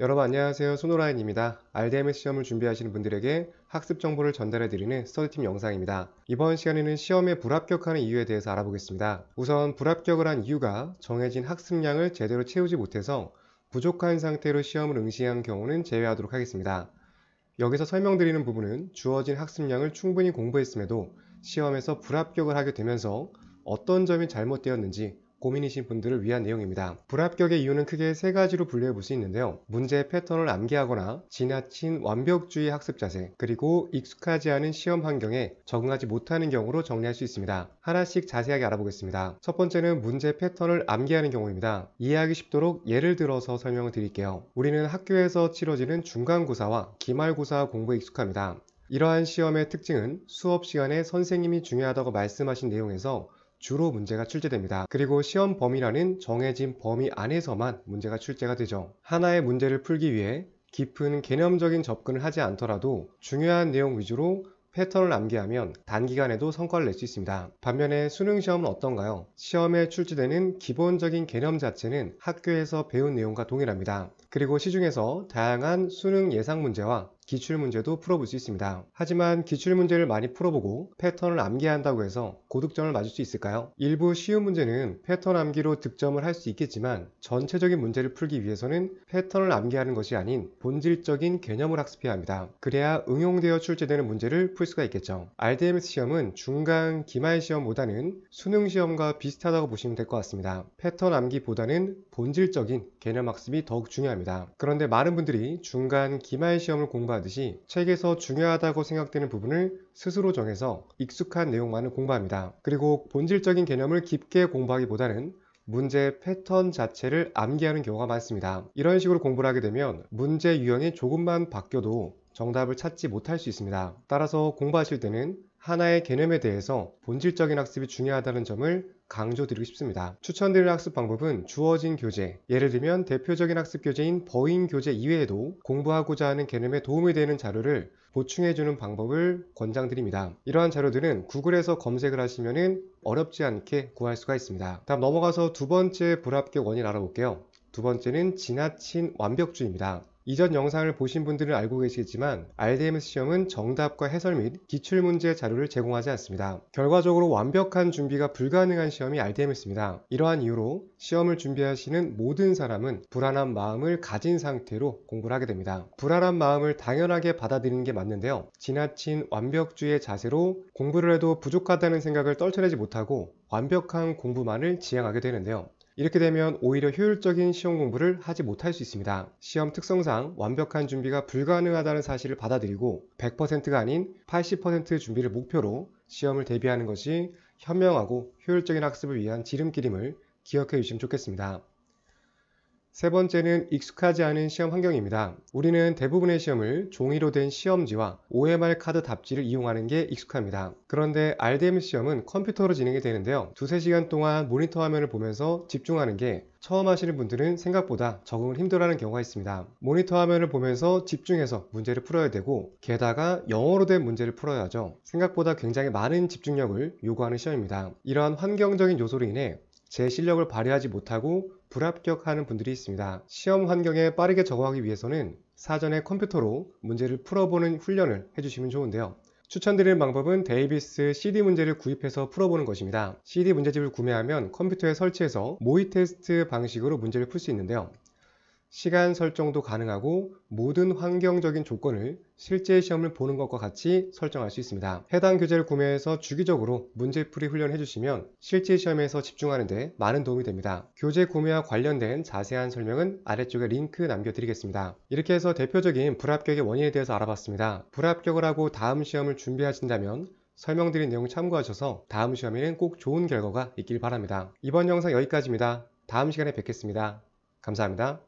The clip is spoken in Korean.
여러분 안녕하세요 소노라인입니다. RDMS 시험을 준비하시는 분들에게 학습 정보를 전달해드리는 스터디팀 영상입니다. 이번 시간에는 시험에 불합격하는 이유에 대해서 알아보겠습니다. 우선 불합격을 한 이유가 정해진 학습량을 제대로 채우지 못해서 부족한 상태로 시험을 응시한 경우는 제외하도록 하겠습니다. 여기서 설명드리는 부분은 주어진 학습량을 충분히 공부했음에도 시험에서 불합격을 하게 되면서 어떤 점이 잘못되었는지 고민이신 분들을 위한 내용입니다. 불합격의 이유는 크게 세 가지로 분류해 볼 수 있는데요. 문제의 패턴을 암기하거나 지나친 완벽주의 학습 자세, 그리고 익숙하지 않은 시험 환경에 적응하지 못하는 경우로 정리할 수 있습니다. 하나씩 자세하게 알아보겠습니다. 첫 번째는 문제 패턴을 암기하는 경우입니다. 이해하기 쉽도록 예를 들어서 설명을 드릴게요. 우리는 학교에서 치러지는 중간고사와 기말고사 공부에 익숙합니다. 이러한 시험의 특징은 수업 시간에 선생님이 중요하다고 말씀하신 내용에서 주로 문제가 출제됩니다. 그리고 시험 범위라는 정해진 범위 안에서만 문제가 출제가 되죠. 하나의 문제를 풀기 위해 깊은 개념적인 접근을 하지 않더라도 중요한 내용 위주로 패턴을 암기하면 단기간에도 성과를 낼 수 있습니다. 반면에 수능 시험은 어떤가요? 시험에 출제되는 기본적인 개념 자체는 학교에서 배운 내용과 동일합니다. 그리고 시중에서 다양한 수능 예상 문제와 기출문제도 풀어볼 수 있습니다. 하지만 기출문제를 많이 풀어보고 패턴을 암기한다고 해서 고득점을 맞을 수 있을까요? 일부 쉬운 문제는 패턴 암기로 득점을 할 수 있겠지만 전체적인 문제를 풀기 위해서는 패턴을 암기하는 것이 아닌 본질적인 개념을 학습해야 합니다. 그래야 응용되어 출제되는 문제를 풀 수가 있겠죠. RDMS 시험은 중간 기말 시험보다는 수능 시험과 비슷하다고 보시면 될 것 같습니다. 패턴 암기보다는 본질적인 개념 학습이 더욱 중요합니다. 그런데 많은 분들이 중간 기말 시험을 공부하 공부하듯이 책에서 중요하다고 생각되는 부분을 스스로 정해서 익숙한 내용만을 공부합니다. 그리고 본질적인 개념을 깊게 공부하기보다는 문제 패턴 자체를 암기하는 경우가 많습니다. 이런 식으로 공부를 하게 되면 문제 유형이 조금만 바뀌어도 정답을 찾지 못할 수 있습니다. 따라서 공부하실 때는 하나의 개념에 대해서 본질적인 학습이 중요하다는 점을 강조드리고 싶습니다. 추천드릴 학습 방법은 주어진 교재, 예를 들면 대표적인 학습 교재인 버인 교재 이외에도 공부하고자 하는 개념에 도움이 되는 자료를 보충해주는 방법을 권장드립니다. 이러한 자료들은 구글에서 검색을 하시면 어렵지 않게 구할 수가 있습니다. 다음 넘어가서 두 번째 불합격 원인 알아볼게요. 두 번째는 지나친 완벽주의입니다. 이전 영상을 보신 분들은 알고 계시겠지만 RDMS 시험은 정답과 해설 및 기출문제 자료를 제공하지 않습니다. 결과적으로 완벽한 준비가 불가능한 시험이 RDMS입니다. 이러한 이유로 시험을 준비하시는 모든 사람은 불안한 마음을 가진 상태로 공부를 하게 됩니다. 불안한 마음을 당연하게 받아들이는 게 맞는데요. 지나친 완벽주의 자세로 공부를 해도 부족하다는 생각을 떨쳐내지 못하고 완벽한 공부만을 지향하게 되는데요. 이렇게 되면 오히려 효율적인 시험 공부를 하지 못할 수 있습니다. 시험 특성상 완벽한 준비가 불가능하다는 사실을 받아들이고 100%가 아닌 80%의 준비를 목표로 시험을 대비하는 것이 현명하고 효율적인 학습을 위한 지름길임을 기억해 주시면 좋겠습니다. 세 번째는 익숙하지 않은 시험 환경입니다. 우리는 대부분의 시험을 종이로 된 시험지와 OMR 카드 답지를 이용하는 게 익숙합니다. 그런데 RDM 시험은 컴퓨터로 진행이 되는데요. 두세 시간 동안 모니터 화면을 보면서 집중하는 게 처음 하시는 분들은 생각보다 적응을 힘들어하는 경우가 있습니다. 모니터 화면을 보면서 집중해서 문제를 풀어야 되고 게다가 영어로 된 문제를 풀어야죠. 생각보다 굉장히 많은 집중력을 요구하는 시험입니다. 이러한 환경적인 요소로 인해 제 실력을 발휘하지 못하고 불합격하는 분들이 있습니다. 시험 환경에 빠르게 적응하기 위해서는 사전에 컴퓨터로 문제를 풀어보는 훈련을 해주시면 좋은데요. 추천드릴 방법은 데이비스 CD 문제를 구입해서 풀어보는 것입니다. CD 문제집을 구매하면 컴퓨터에 설치해서 모의 테스트 방식으로 문제를 풀 수 있는데요. 시간 설정도 가능하고 모든 환경적인 조건을 실제 시험을 보는 것과 같이 설정할 수 있습니다. 해당 교재를 구매해서 주기적으로 문제풀이 훈련해 주시면 실제 시험에서 집중하는 데 많은 도움이 됩니다. 교재 구매와 관련된 자세한 설명은 아래쪽에 링크 남겨드리겠습니다. 이렇게 해서 대표적인 불합격의 원인에 대해서 알아봤습니다. 불합격을 하고 다음 시험을 준비하신다면 설명드린 내용 참고하셔서 다음 시험에는 꼭 좋은 결과가 있길 바랍니다. 이번 영상 여기까지입니다. 다음 시간에 뵙겠습니다. 감사합니다.